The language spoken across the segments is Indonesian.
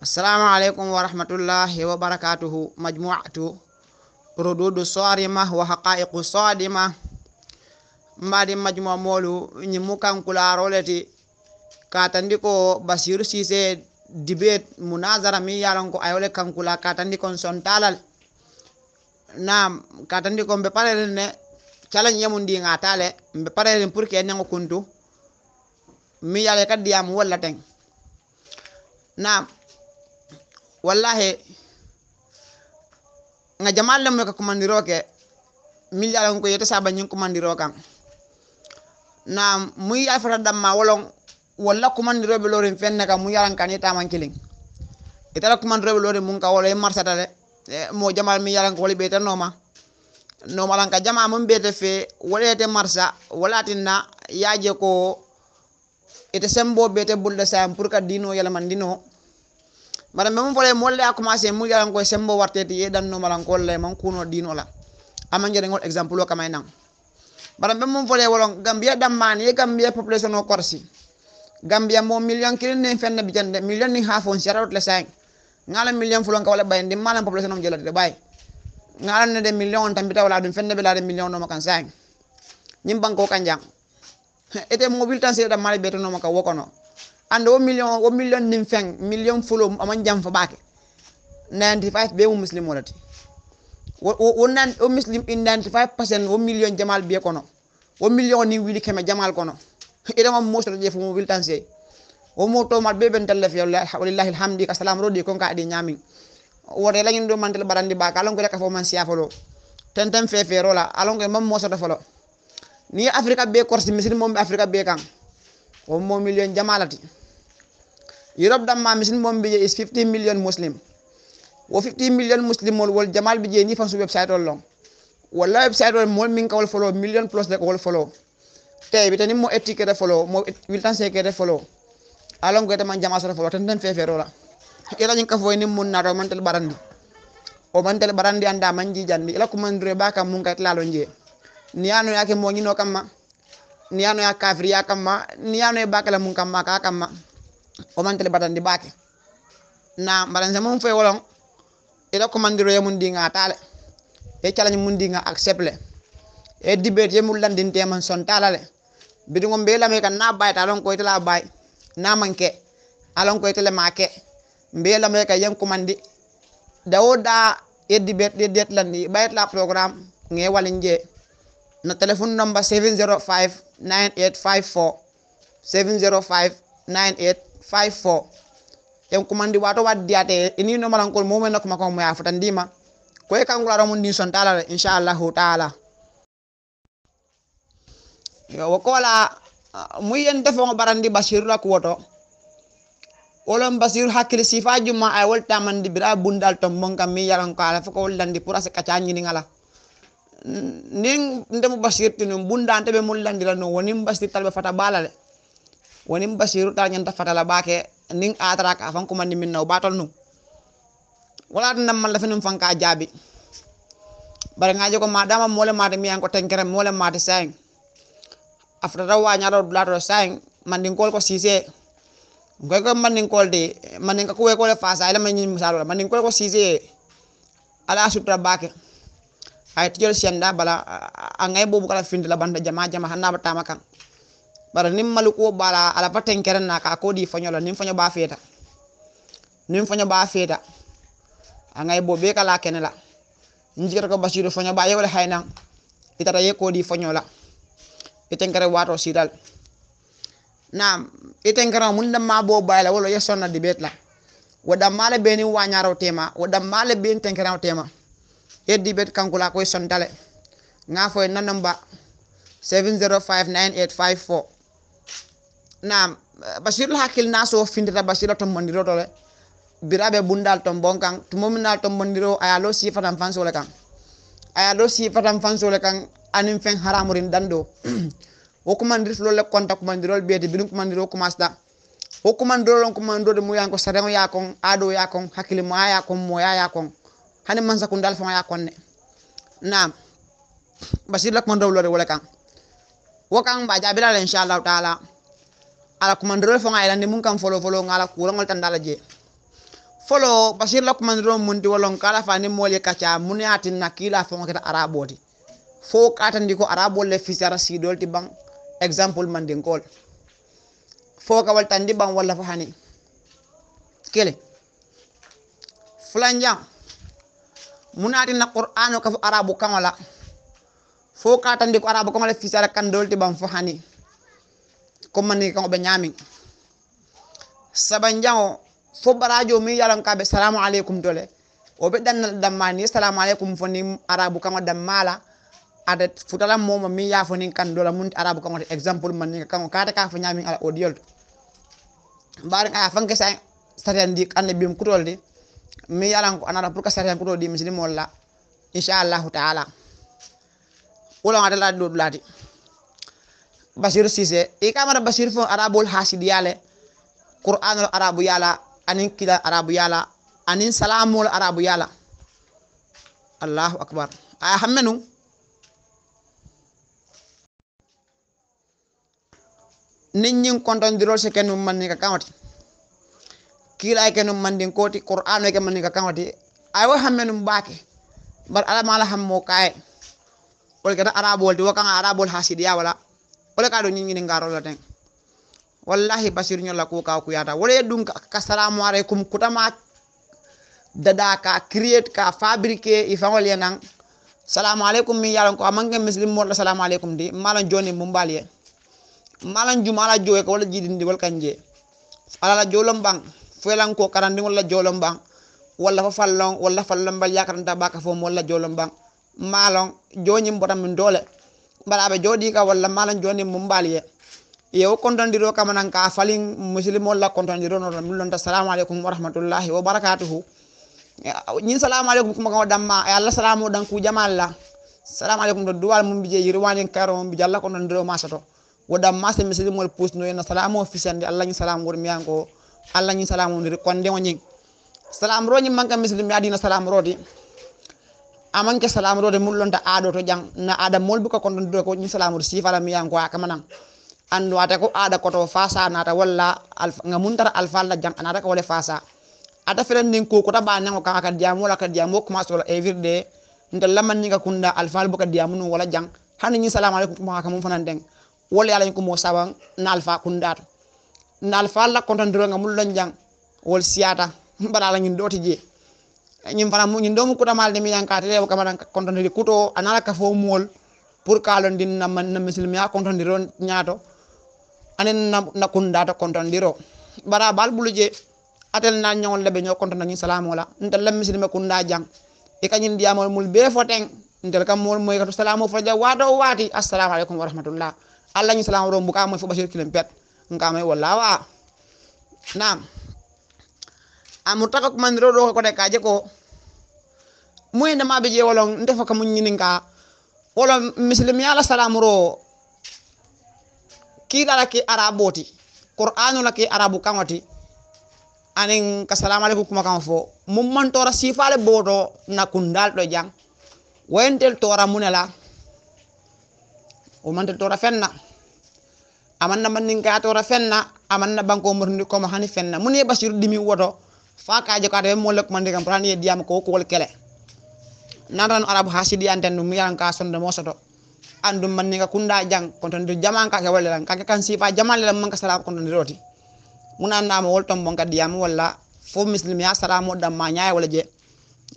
Assalamualaikum warahmatullahi wabarakatuh. Majmu'atu rududu sarima wa haqa'iqu sadima. Mbadi majmu'a molu nyimukan kula roleti. Katandi ko basir se dibet munazara mi yalon ko ayole kan kula katandi kon sontalal. nam katandi ko mbe parele ne challenge yamun di ngatale mbe parele pour ke nengo kuntu. Mi yale kadiam wala teng. nam wallahi nga jamal lam ko commandiro ke mil ala ko yete saba nyin commandiro kan na muy afra damma wolon walla commandiro be lorin fen ka muy yaran kan eta man kiling itala commandiro be lorin mun ka wala e mo jamal mi yaran ko noma noma lan ka jama be bete fe wala te marsa wala na yaje ko ite sembo bete bulda sam pour ka dino yala man dino mara memu fole molle a commencé mu yaran ko sembo wartete dan no maran ko le man kuno dino la aman jere ngol exemple kama nan mara memu fole wolon gambia man ye gambia population o korsi gambia mo million kilen ne fenne bi jande million ni hafon sharot le sang ngala million fulon ka wala bayende malam population on jelade bay ngala ne de million tam bi tawla dum fenne bi la de million no makan sang nyim banko kanjang ete mobile tan se da mali beto no maka wokono ande wo million wo million nim feng million fulo jam fa baake 95 be mu muslim wolati wo nan o muslim in 95 percent wo million jamal be kono wo million ni wili keme jamal kono ida ngam mosoro je fumo wil tan sey wo mo to mal be ben tal def yalla wallahi alhamdi ka salam rodi kon ka adi nyami wore lañu do mantel barandi ba ka ko rek fo man siya folo ten ten fe fe rola alon ko mam mosoro folo ni afrika be korsi muslim mom afrika be kan wo mo million jamalati Europe ma misin mom bi is 15 million Muslim. Wo 15 million Muslim mol wol jamal bi ni fa su website ol long. Wala website ol mol min ka wol follow million plus de wol follow. Tay bi tanim mo etiquette de follow mo wiltan se ke follow. Along ko tan jamal sa follow tan tan fe fe rola. Ila ñing ka foy ni mun na do man barandi. O man tel barandi anda man ji jandi la ko man re ba kam mun ka lo nje. Ni anu yake mo kam ma. Ni anu ya kafir ya ma Ni anu e ya bakala mun ma ka ma o man tele di baake na mbaranse mum fe wolon la commandiro ye mun nga tale e challenge mun dinga accepte e dibet ye mun landin te man son talale bidu ngom be lame kan na bay talon ko itala bay na manke alon ko itale make mbe lame ka yam commandi dawoda e dibet de det landi bayet la programme nge walinje na telephone number 705 9854 705 98 five four en kumandi wato waddi ate ini no malan kol mumen nok ko mo yafatan dima ko e kangula ramun din son taala allah taala yo wakola uh, muyen defo ngo barandi basir la kuwoto olam basir sifa juma ay wolta man di bira bundal to kam mi kala, ko ala fako wollandi pour asa kacha ni ngala ning ndemu basir tinu bundante be mullandi la no woni basir talbe fata balale woni mbasiru ta nyanta fatala bake ning atara ka fanku man min naw batol nu wala tan man la fenum fanka jabi bare nga ko madama mole mata mi an ko tenkere mole mata sain afra da wa nyaro blato sain mandin kol ko sise ngoy ko ning kol de ning ko we ko le fasa la man misal man ning kol ko sise ala sutra bake ay sen sianda bala ngay bobu kala finde la banda jama jama hanna batama kan bara nim maluko bala ala paten keren na ka kodi fanyo la nim fanyo ba feta nim fanyo ba feta angay bo kala kenela njikata ko basiru fanyo ba yewala hayna itata ye kodi fanyo la iten kare wato sidal nam iten kare mun dam ma bo bayla wala yesonna di betla wada mala beni wanyaro tema wada mala ben tenkaraw tema eddi bet kankula koy son dale nga foy nanamba nam basirul hakkil na so findita basira tombondiro to le biraɓe bundal to kan tumominal tombondiro aya lo sifatan fansole kan aya lo sifatan fansole kan anim fen haramurin dando wo kumandir fulo le konta kumandirol biyete bidum kumandiro kumasda wo kumandirolon kumandode de muyanko sareng ya kon ado ya kon hakil a ya kon moya ya kon hanim hani mansakundal faŋo ya kon ne nam basirla kumandowlore wole kan wala kan wakan ba jabilal inshallah taala ala kumandoro fo ngayla lande mun kam folo folo ngala kula ngol tan pasir folo basir la kumandoro mun di wolon kala fa ne moli kacha mun yaati nakila fo ngata araboti fo katan di ko arabol le sara si dolti bang example man den kol fo ka wal tan di bang wala fa hani kele flanja munati na qur'ano ka arabu kamala fo katan di ko arabu kamala sara kan dolti bang fo hani ko ni kan be nyami saban jango fo barajo mi yalan ka salamu alaikum dole o be dan damani salamu alaikum ni arabu kan damala ada futala momo mi ya ni kan dole mun arabu kan example ni kan ka ta ka fo nyami ala audio bar ka fanke sa sariyan di kan bim kutol di mi yalan ko anara pour ka kutol di muslim molla inshallah taala Ulang adalah la do basir sise i kamara basir fo arabol hasidiyale qur'anol arabu yala anin kila arabu yala anin salamul arabu yala allahu akbar aya ah, hammenu ninyin kontondirol se kenum manni ka kamati kila ke num mandin koti qur'an ke manni ka kamati ay wa hammenum baake bar ala mala hammo kay wol kada arabol di Arabul arabol hasidiya wala wala ka do nyingi ngaro la ten wallahi basir nyola ko ka ku yata wala dun ka salamu kutama dada ka create ka fabriquer ifangol nang salamu alaykum mi yalan ko amange muslim mo salamu alaykum di malan joni mumbaliye malan jumala jowe ko wala jidindi wal kanje ala la jolom bang felan ko karandi wala jolom bang wala fa fallon wala fallon bal yakaranta baka fo wala jolom bang malon joni mbotam ndole bala jodi ka walla malan joni mum mbaaliye yewo kama nan ka falin musilime olla contondiro noto min lonta assalamu aleykum wa rahmatullahi wa barakatuh ñin salamu aleykum kuma ko damma ɗamma e allah salamu ku jamal la salamu aleykum to dual mum yir yirwanin karo mum bije allah contondiro masato wo ɗamma se misilimol en salamu o fisande allah ni salamu wor miyanko allah ni salamu kon de ñin salam ñin manka misilim salam rodi amanke salamuro de mullonta ado to jang na bu ko kon do ko ko salam salamuro sifala yang ko akama Anu ada ata ko ko koto fasa nata alf nga muntara alfalla jam anata ko wala fasa ada feren nin ko kota ba nango ka ka jamu wala ka jamu ko maso nda laman ninga kunda alfal buka jamu nun wala jang han ni salam alaikum ko ma mun fanan deng wala ni ko mo saban na alfa kunda na alfalla kontan do nga mulon jang wol siata bala la ñin doti je ñim fa mu ñin doomu kuta mal ni mi yankate rew kamaran di kuto anala ka fo mol pour lon din na man na muslim ya ron ñaato anen na na di ro bara bal je atel na ñewon lebe ño kontondo ñi salamu la ntel lam muslim kunda jang e kañin diamol mul be teng ndel kam mol moy katu salamu ja wato wati assalamu alaikum wa rahmatullah allah ñi salamu rom ka moy fu bashir kilim pet wala wa naam amurta ko mandro do ko de kaje ko moy na mabe je wolong defa ko mun nyininka wala muslim ya la salamuro ki la ki araboti qur'anu la ki arabu kamoti Aning ka salam alaikum kuma kam fo mum man ra sifale boto na kundal do jang wentel tora munela o to tora fenna amanna man ninga tora fenna amanna banko murni ko ma hani fenna muni basiru dimi woto faka jaka de man mande kam ye diam ko ko wal kele naran arab hasidi anten mi yang ka son de soto andum man ka kunda jang kon ton jaman ka ke wala ka kan sifa jaman le man ka sala ko roti muna namu wol tom bon ka diam wala fo muslim ya sala mo dam ma nyaay wala je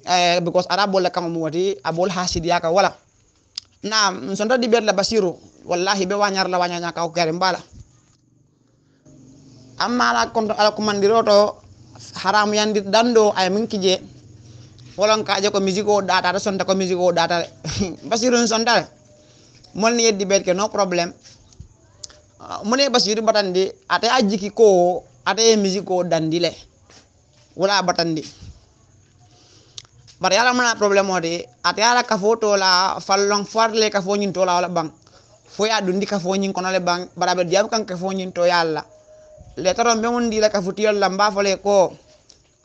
eh because arab wala kam mo wati abul hasidi ya ka wala na son di ber la basiru wallahi be wanyar la wanyanya ka ko kere mbala amma la kon ala ko man roto haram di dando ay min kije wolon kaje ko musique data data sonta ko musique data basirun sonta mon yeddi belke no problem ah, mune basiru batandi ate ajiki ko ate musique o dandile wala batandi bar yala mana problem o de ate ala ka to la fallon farle to la wala bang fo ya dundi ka nyin kono le bang barabe diam kan fo nyin to yalla ngondi la ka mba fa le ko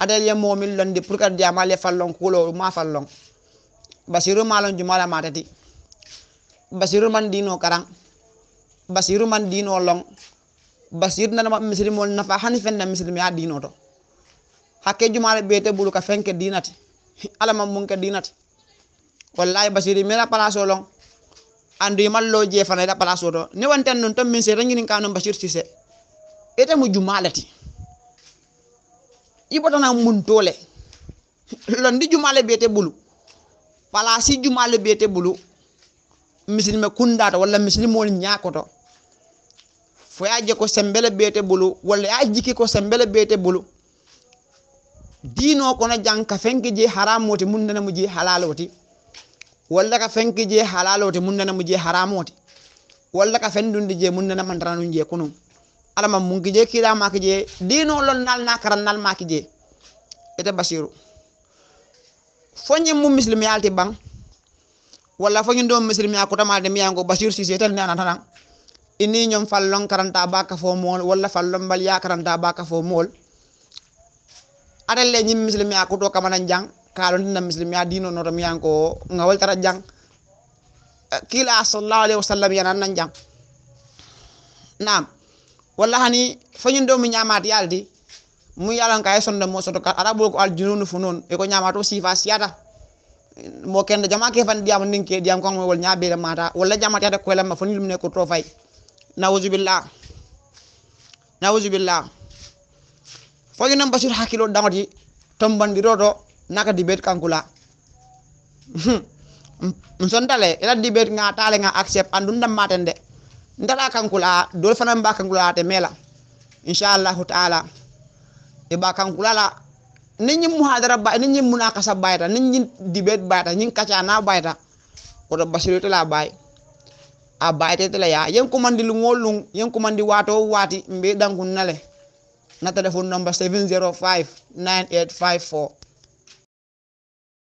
adal ye momin di pour kad jamale fallon kulo ma fallon basiru malon jumala matati basiru man dino karang basiru man dino long basiru ma misri mol nafa hani na misri mi dino to hakke jumala bete bulu ka fenke dinati ala ma mun ka dinati wallahi basiru la place long andu mallo je na da place to ni wanten non to min se kanon ete mu jumalati na mun tole londi jumale bete bulu palasi jumale bete bulu misilime kundata wala misilimol ñakoto foya je ko sembele bete bulu wala ya jiki ko sembele bete bulu dino kono jang ka fenki je haramoti mun na mu je halaloti walla ka fenki je halaloti mun na mu je haramoti walla ka fendunde je mun nana mandranu je kunum alama ngi je kila maki je dino lon nal nakara nal maki je eta basiru fonye mu muslimi alti bang wala fonye do muslimi akuta ma de miyango basiru si setel nana tan ini ñom lon karanta baka fo mol wala lon bal ya karanta baka fo mol adal le ñim muslimi akuto kamana jang kalon muslim muslimi ya dino no miyango ngawal tara jang eh, kila sallallahu alaihi wasallam ya nan jang naam wala hani fañin do mi ñamati yaldi mu yalan kay sonde mo soto kal ala ko al jununu funun e ko ñamato sifa siata mo kenn jama ke fan diam ninke diam ko mo wol ñabe mata wala jama ta ko lamma fanil ne ko to fay nauzu billah nauzu billah fayu nam basir hakilo damati tomban bi roto naka dibet kankula mson dale ila dibet nga tale nga accept andu ndam matende ndala kankula dol fana mba kankula te mela inshallah taala e ba kankula la ñi muhadara ba ñi munakasa bayta ninyi debate bayta ninyi kacha na bayta oto basiru la bay a bayte te la ya yen komandi lu ngolung yen komandi wato wati mbe dangun nale na telephone number 705 9854